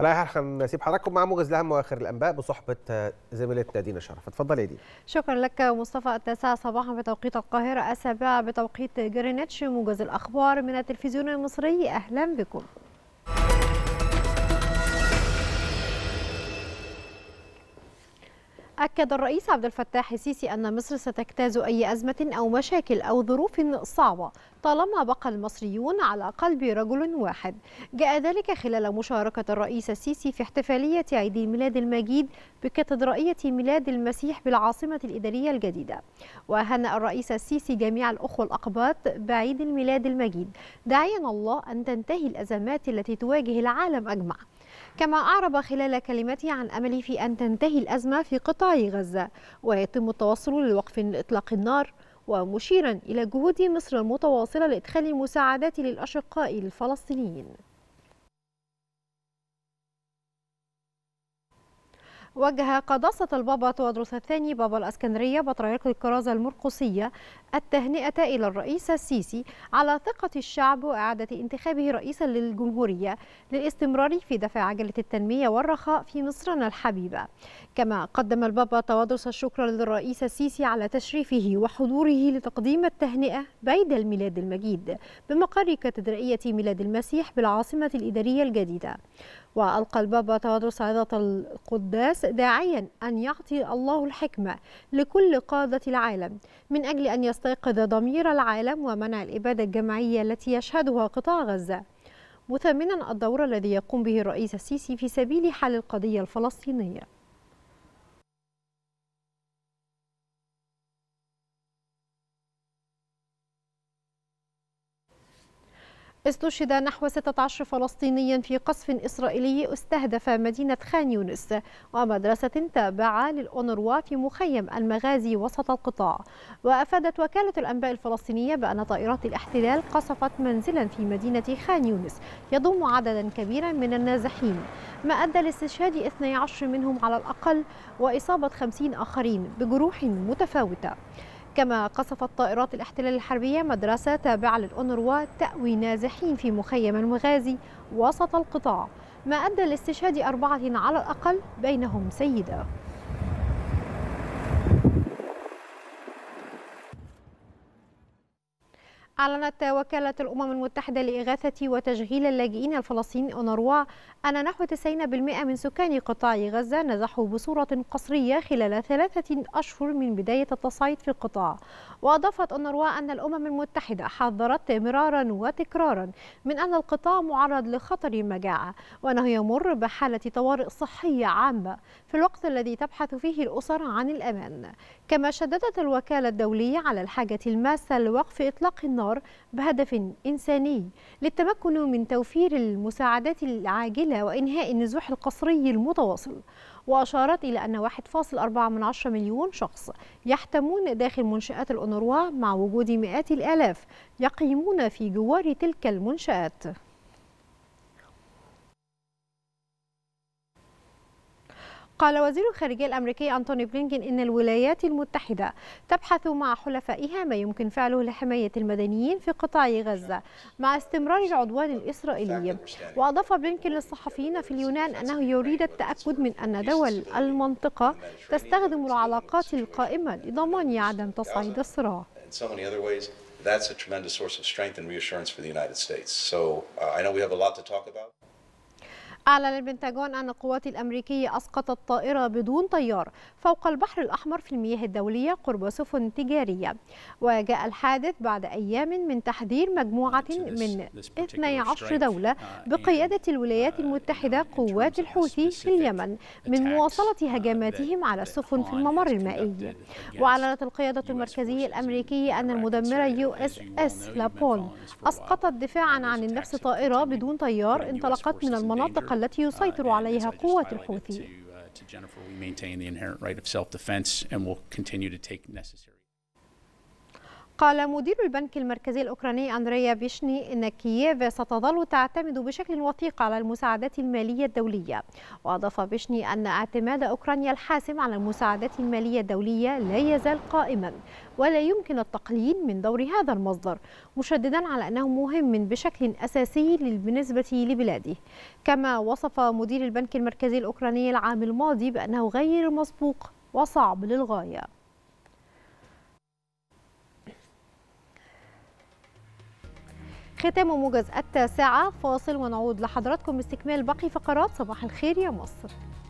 رايح نسيب حضراتكم مع موجز لاهم واخر الانباء بصحبه آه، زميلتنا دينا شرف اتفضلي يا دينا شكرا لك مصطفى التاسعة صباحا بتوقيت القاهره السابعة بتوقيت جرينتش موجز الاخبار من التلفزيون المصري اهلا بكم أكد الرئيس عبد الفتاح السيسي أن مصر ستجتاز أي أزمة أو مشاكل أو ظروف صعبة طالما بقى المصريون على قلب رجل واحد جاء ذلك خلال مشاركة الرئيس السيسي في احتفالية عيد الميلاد المجيد بكاتدرائية ميلاد المسيح بالعاصمة الإدارية الجديدة وهنأ الرئيس السيسي جميع الأخوة الأقباط بعيد الميلاد المجيد داعيا الله أن تنتهي الأزمات التي تواجه العالم أجمع كما أعرب خلال كلمته عن أمله في أن تنتهي الأزمة في قطاع غزة ويتم التوصل لوقف إطلاق النار ومشيرا إلى جهود مصر المتواصلة لإدخال المساعدات للأشقاء الفلسطينيين وجه قداسة البابا تودروس الثاني بابا الأسكندرية بطريرك الكرازة المرقصية التهنئة إلى الرئيس السيسي على ثقة الشعب وإعادة انتخابه رئيسا للجمهورية للاستمرار في دفع عجلة التنمية والرخاء في مصرنا الحبيبة كما قدم البابا تودروس الشكر للرئيس السيسي على تشريفه وحضوره لتقديم التهنئة بيد الميلاد المجيد بمقر كاتدرائية ميلاد المسيح بالعاصمة الإدارية الجديدة وألقى البابا تودروس عظة القداس داعيا أن يعطي الله الحكمة لكل قادة العالم من أجل أن يستيقظ ضمير العالم ومنع الإبادة الجماعية التي يشهدها قطاع غزة مثمنا الدور الذي يقوم به الرئيس السيسي في سبيل حل القضية الفلسطينية استشهد نحو 16 فلسطينيا في قصف إسرائيلي استهدف مدينة خان يونس ومدرسة تابعة للأونروا في مخيم المغازي وسط القطاع وأفادت وكالة الأنباء الفلسطينية بأن طائرات الاحتلال قصفت منزلا في مدينة خان يونس يضم عددا كبيرا من النازحين ما أدى لاستشهاد 12 منهم على الأقل وإصابة 50 آخرين بجروح متفاوتة كما قصفت طائرات الاحتلال الحربية مدرسة تابعة للأونروا تأوي نازحين في مخيم المغازي وسط القطاع ما أدى لاستشهاد أربعة على الأقل بينهم سيدة أعلنت وكالة الأمم المتحدة لإغاثة وتشغيل اللاجئين الفلسطينيين أونروا أن نحو 90% من سكان قطاع غزة نزحوا بصورة قصرية خلال ثلاثة أشهر من بداية التصعيد في القطاع وأضافت أونروا أن الأمم المتحدة حذرت مرارا وتكرارا من أن القطاع معرض لخطر المجاعة وأنه يمر بحالة طوارئ صحية عامة في الوقت الذي تبحث فيه الأسر عن الأمان كما شددت الوكالة الدولية على الحاجة الماسة لوقف إطلاق النار النار بهدف إنساني للتمكن من توفير المساعدات العاجلة وإنهاء النزوح القسري المتواصل وأشارت إلى أن 1.4 من مليون شخص يحتمون داخل منشآت الأونروا مع وجود مئات الآلاف يقيمون في جوار تلك المنشآت قال وزير الخارجية الأمريكي أنتوني بلينكين إن الولايات المتحدة تبحث مع حلفائها ما يمكن فعله لحماية المدنيين في قطاع غزة مع استمرار العدوان الإسرائيلي وأضاف بلينكين للصحفيين في اليونان أنه يريد التأكد من أن دول المنطقة تستخدم العلاقات القائمة لضمان عدم تصعيد الصراع that's a tremendous source of strength and reassurance for the United States. So uh, I know we have a lot to talk about. أعلن البنتاجون أن القوات الأمريكية أسقطت طائرة بدون طيار فوق البحر الأحمر في المياه الدولية قرب سفن تجارية وجاء الحادث بعد أيام من تحذير مجموعة من 12 دولة uh, بقيادة الولايات uh, المتحدة قوات الحوثي في اليمن من uh, مواصلة هجماتهم على السفن في الممر المائي وأعلنت القيادة المركزية الأمريكية أن المدمرة يو اس اس لابون أسقطت دفاعا عن النفس طائرة بدون طيار انطلقت من المناطق التي uh, يسيطر عليها قوة الحوثي. قال مدير البنك المركزي الأوكراني أندريا بيشني أن كييف ستظل تعتمد بشكل وثيق على المساعدات المالية الدولية وأضاف بيشني أن اعتماد أوكرانيا الحاسم على المساعدات المالية الدولية لا يزال قائما ولا يمكن التقليل من دور هذا المصدر مشددا على أنه مهم بشكل أساسي بالنسبة لبلاده كما وصف مدير البنك المركزي الأوكراني العام الماضي بأنه غير مسبوق وصعب للغايه ختام موجز التاسعة فاصل ونعود لحضراتكم باستكمال باقي فقرات صباح الخير يا مصر